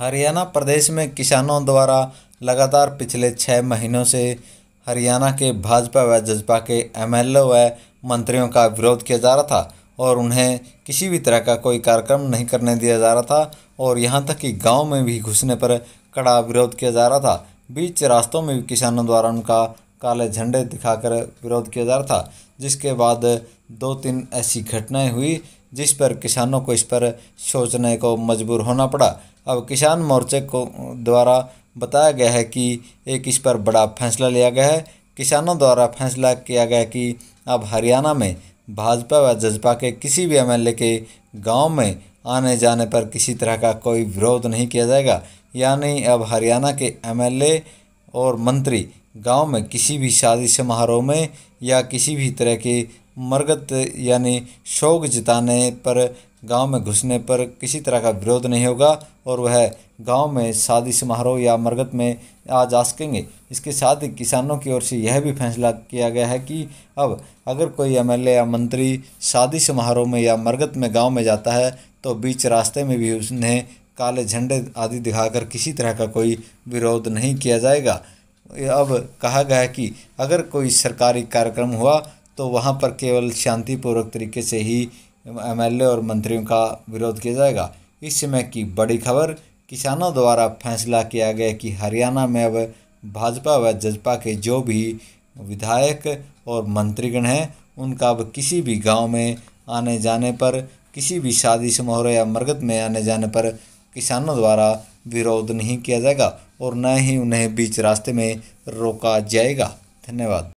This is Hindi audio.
हरियाणा प्रदेश में किसानों द्वारा लगातार पिछले छः महीनों से हरियाणा के भाजपा व जजपा के एम व मंत्रियों का विरोध किया जा रहा था और उन्हें किसी भी तरह का कोई कार्यक्रम नहीं करने दिया जा रहा था और यहाँ तक कि गांव में भी घुसने पर कड़ा विरोध किया जा रहा था बीच रास्तों में भी किसानों द्वारा उनका काले झंडे दिखाकर विरोध किया जा रहा था जिसके बाद दो तीन ऐसी घटनाएं हुई जिस पर किसानों को इस पर सोचने को मजबूर होना पड़ा अब किसान मोर्चे को द्वारा बताया गया है कि एक इस पर बड़ा फैसला लिया गया है किसानों द्वारा फैसला किया गया कि अब हरियाणा में भाजपा व जजपा के किसी भी एमएलए के गांव में आने जाने पर किसी तरह का कोई विरोध नहीं किया जाएगा यानी अब हरियाणा के एमएलए और मंत्री गांव में किसी भी शादी समारोह में या किसी भी तरह के मरगत यानी शौक जिताने पर गांव में घुसने पर किसी तरह का विरोध नहीं होगा और वह गांव में शादी समारोह या मरगत में आ जा सकेंगे इसके साथ ही किसानों की ओर से यह भी फैसला किया गया है कि अब अगर कोई एम या मंत्री शादी समारोह में या मरगत में गांव में जाता है तो बीच रास्ते में भी उन्हें काले झंडे आदि दिखाकर किसी तरह का कोई विरोध नहीं किया जाएगा अब कहा गया है कि अगर कोई सरकारी कार्यक्रम हुआ तो वहाँ पर केवल शांतिपूर्वक तरीके से ही एमएलए और मंत्रियों का विरोध किया जाएगा इस समय की बड़ी खबर किसानों द्वारा फैसला किया गया कि हरियाणा में अब भाजपा व जजपा के जो भी विधायक और मंत्रीगण हैं उनका अब किसी भी गांव में आने जाने पर किसी भी शादी समारोह या मरगत में आने जाने पर किसानों द्वारा विरोध नहीं किया जाएगा और न ही उन्हें बीच रास्ते में रोका जाएगा धन्यवाद